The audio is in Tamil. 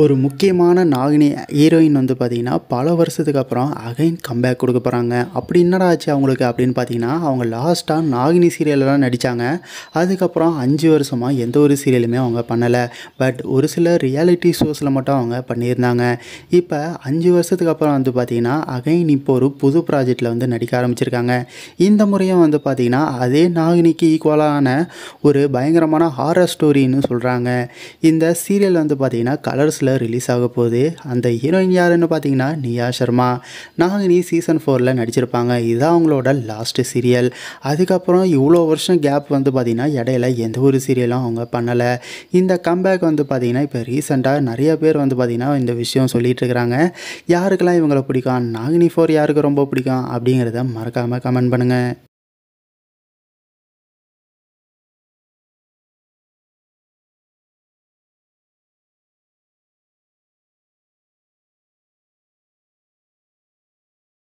ஒரு முக்கியமான நாகினி ஹீரோயின் வந்து பார்த்திங்கன்னா பல வருஷத்துக்கு அப்புறம் அகைன் கம்பேக் கொடுக்க போகிறாங்க அப்படி என்னடா ஆச்சு அவங்களுக்கு அப்படின்னு பார்த்தீங்கன்னா அவங்க லாஸ்ட்டாக நாகினி சீரியலெலாம் நடித்தாங்க அதுக்கப்புறம் அஞ்சு வருஷமாக எந்த ஒரு சீரியலுமே அவங்க பண்ணலை பட் ஒரு சில ரியாலிட்டி ஷோஸில் மட்டும் அவங்க பண்ணியிருந்தாங்க இப்போ அஞ்சு வருஷத்துக்கு அப்புறம் வந்து பார்த்திங்கன்னா அகைன் இப்போ ஒரு புது ப்ராஜெக்டில் வந்து நடிக்க ஆரம்பிச்சிருக்காங்க இந்த முறையும் வந்து பார்த்திங்கன்னா அதே நாகினிக்கு ஈக்குவலான ஒரு பயங்கரமான ஹாரர் ஸ்டோரின்னு சொல்கிறாங்க இந்த சீரியல் வந்து பார்த்திங்கன்னா கலர்ஸ் மார்ச்சில் ரிலீஸ் ஆக போகுது அந்த ஹீரோயின் யாருன்னு பார்த்தீங்கன்னா நியா சர்மா நாகினி சீசன் ஃபோரில் நடிச்சிருப்பாங்க இதுதான் அவங்களோட லாஸ்ட்டு சீரியல் அதுக்கப்புறம் இவ்வளோ வருஷம் கேப் வந்து பார்த்திங்கன்னா இடையில எந்த ஒரு சீரியலும் அவங்க பண்ணலை இந்த கம்பேக் வந்து பார்த்திங்கன்னா இப்போ ரீசெண்டாக நிறைய பேர் வந்து பார்த்திங்கன்னா இந்த விஷயம் சொல்லிகிட்டு இருக்கிறாங்க யாருக்கெல்லாம் இவங்களை பிடிக்கும் நாகினி ஃபோர் யாருக்கு ரொம்ப பிடிக்கும் அப்படிங்கிறத மறக்காமல் கமெண்ட் பண்ணுங்கள்